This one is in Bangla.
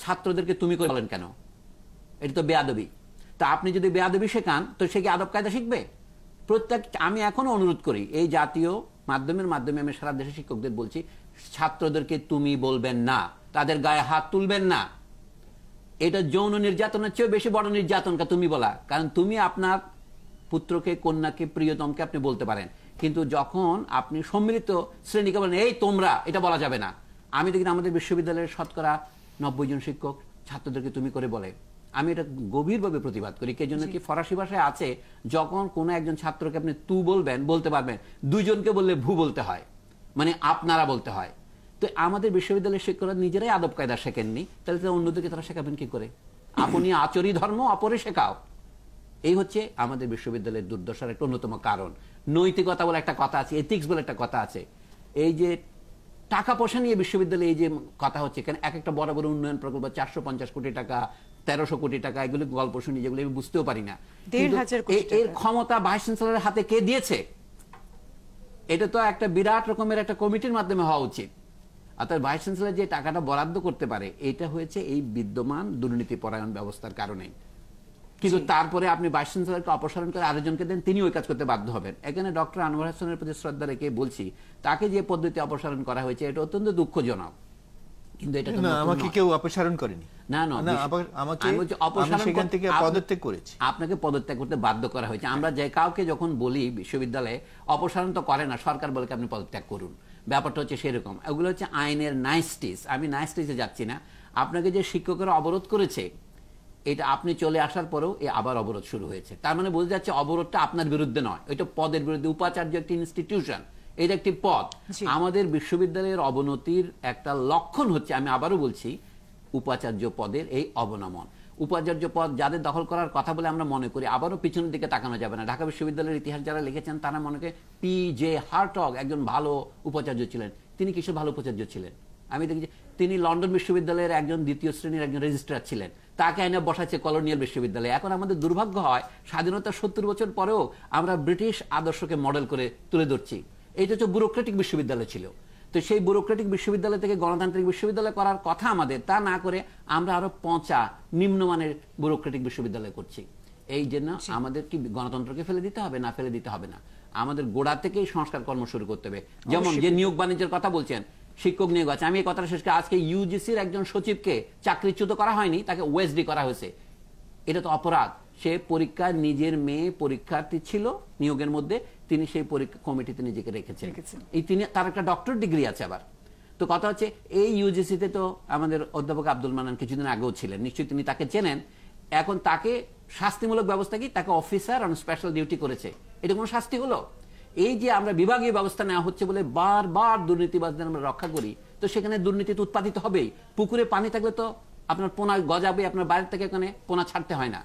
ছাত্রদেরকে তুমি করে বলেন কেন এটা তো বেয়াদবি তা আপনি যদি বেয়াদবি শেখান তো সে কি আদব কায়দা শিখবে প্রত্যেক আমি এখনো অনুরোধ করি এই জাতীয় মাধ্যমের মাধ্যমে আমি সারা দেশের শিক্ষকদের বলছি ছাত্রদেরকে তুমি বলবেন না তাদের গায়ে হাত তুলবেন না এটা যৌন নির্যাতনের চেয়েও বেশি বড় নির্যাতনকে তুমি বলা কারণ তুমি আপনার পুত্রকে কন্যাকে প্রিয়তমকে আপনি বলতে পারেন কিন্তু যখন আপনি সম্মিলিত শ্রেণীকে বলেন এই তোমরা এটা বলা যাবে না আমি দেখি আমাদের বিশ্ববিদ্যালয়ের শতকরা নব্বই জন শিক্ষক ছাত্রদেরকে তুমি করে বলে আমি এটা গভীরভাবে প্রতিবাদ করি কে জন্য কি ফরাসি ভাষায় আছে যখন কোনো একজন ছাত্রকে আপনি তু বলবেন বলতে পারবেন দুইজনকে বললে ভু বলতে হয় মানে আপনারা বলতে হয় তো আমাদের বিশ্ববিদ্যালয়ের শিক্ষকরা নিজেরাই আদব কায়দা শেখেননি তাহলে তারা অন্যদেরকে তারা শেখাবেন কি করে আপনি আচরি ধর্ম অপরে শেখাও এই হচ্ছে আমাদের বিশ্ববিদ্যালয়ের দুর্দশার একটা অন্যতম কারণ নৈতিকতা বলে একটা কথা আছে এথিক্স বলে একটা কথা আছে এই যে টাকা পয়সা নিয়ে বিশ্ববিদ্যালয়ে এই যে কথা হচ্ছে এখানে এক একটা বড় বড় উন্নয়ন প্রকল্প চারশো পঞ্চাশ কোটি টাকা তেরোশো কোটি টাকা এগুলো গল্প শুনি যেগুলো আমি বুঝতেও পারি না এর ক্ষমতা ভাইস চ্যান্সেলরের হাতে কে দিয়েছে এটা তো একটা বিরাট রকমের একটা কমিটির মাধ্যমে হওয়া উচিত অর্থাৎ ভাইস চ্যান্সেলর যে টাকাটা বরাদ্দ করতে পারে এটা হয়েছে এই বিদ্যমান দুর্নীতি পরায়ণ ব্যবস্থার কারণেই কিন্তু তারপরে আপনি ভাইস চ্যান্সেলারকে অপসারণ করে আরেকজনকে দেন তিনি ওই কাজ করতে বাধ্য হবেন এখানে ডক্টর আনোয়ার হাসানের প্রতি শ্রদ্ধা রেখে বলছি তাকে যে পদ্ধতি অপসারণ করা হয়েছে এটা অত্যন্ত দুঃখজনক কিন্তু এটা না আমাকে কেউ অপসারণ করেনি না না আমাকে অপসারণ সেখান থেকে পদত্যাগ করেছি আপনাকে পদত্যাগ করতে বাধ্য করা হয়েছে আমরা যে কাউকে যখন বলি বিশ্ববিদ্যালয়ে অপসারণ তো করে না সরকার বলে আপনি পদত্যাগ করুন ব্যাপারটা হচ্ছে সেরকম এগুলো হচ্ছে আইনের নাইস্টিস আমি নাইস্টিসে যাচ্ছি না আপনাকে যে শিক্ষকের অবরোধ করেছে এটা আপনি চলে আসার পরেও এ আবার অবরোধ শুরু হয়েছে তার মানে বোঝা যাচ্ছে অবরোধটা আপনার বিরুদ্ধে নয় ওইটা পদের বিরুদ্ধে উপাচার্য একটি ইনস্টিটিউশন এটা একটি পদ আমাদের বিশ্ববিদ্যালয়ের অবনতির একটা লক্ষণ হচ্ছে আমি আবারও বলছি উপাচার্য পদের এই অবনমন উপাচার্য পদ যাদের দখল করার কথা বলে আমরা মনে করি আবারও পিছনের দিকে তাকানো যাবে না ঢাকা বিশ্ববিদ্যালয়ের ইতিহাস যারা লিখেছেন তারা মনে করে পি জে হার্টক একজন ভালো উপাচার্য ছিলেন তিনি কিসের ভালো উপাচার্য ছিলেন আমি দেখি তিনি লন্ডন বিশ্ববিদ্যালয়ের একজন দ্বিতীয় শ্রেণীর একজন রেজিস্ট্রার ছিলেন তাকে এনে বসাচ্ছে কলোনিয়াল বিশ্ববিদ্যালয়ে এখন আমাদের দুর্ভাগ্য হয় স্বাধীনতার সত্তর বছর পরেও আমরা ব্রিটিশ আদর্শকে মডেল করে তুলে ধরছি এইটা হচ্ছে ব্যুরোক্রেটিক বিশ্ববিদ্যালয় ছিল তো সেই ব্যুরোক্রেটিক বিশ্ববিদ্যালয় থেকে গণতান্ত্রিক বিশ্ববিদ্যালয় করার কথা আমাদের তা না করে আমরা আরো পঁচা নিম্নমানের ব্যুরোক্রেটিক বিশ্ববিদ্যালয় করছি এই জন্য আমাদের কি গণতন্ত্রকে ফেলে দিতে হবে না ফেলে দিতে হবে না আমাদের গোড়া থেকেই সংস্কার কর্ম শুরু করতে হবে যেমন যে নিয়োগ বাণিজ্যের কথা বলছেন শিক্ষক নিয়োগ আছে আমি এই কথাটা শেষ করি আজকে ইউজিসির একজন সচিবকে চাকরিচ্যুত করা হয়নি তাকে ওয়েসডি করা হয়েছে এটা তো অপরাধ সে পরীক্ষা নিজের মেয়ে পরীক্ষার্থী ছিল নিয়োগের মধ্যে তিনি সেই পরীক্ষা কমিটিতে নিজেকে রেখেছেন এই তিনি তার একটা ডক্টর ডিগ্রি আছে আবার তো কথা হচ্ছে এই ইউজিসিতে তো আমাদের অধ্যাপক আব্দুল মানান কিছুদিন আগেও ছিলেন নিশ্চয়ই তিনি তাকে চেনেন এখন তাকে শাস্তিমূলক ব্যবস্থা কি তাকে অফিসার অন স্পেশাল ডিউটি করেছে এটা কোনো শাস্তি হলো এই যে আমরা বিভাগীয় ব্যবস্থা নেওয়া হচ্ছে বলে বারবার দুর্নীতিবাজদের আমরা রক্ষা করি তো সেখানে দুর্নীতি তো উৎপাদিত হবেই পুকুরে পানি থাকলে তো আপনার পোনা গজাবে আপনার বাইরে থেকে এখানে পোনা ছাড়তে হয় না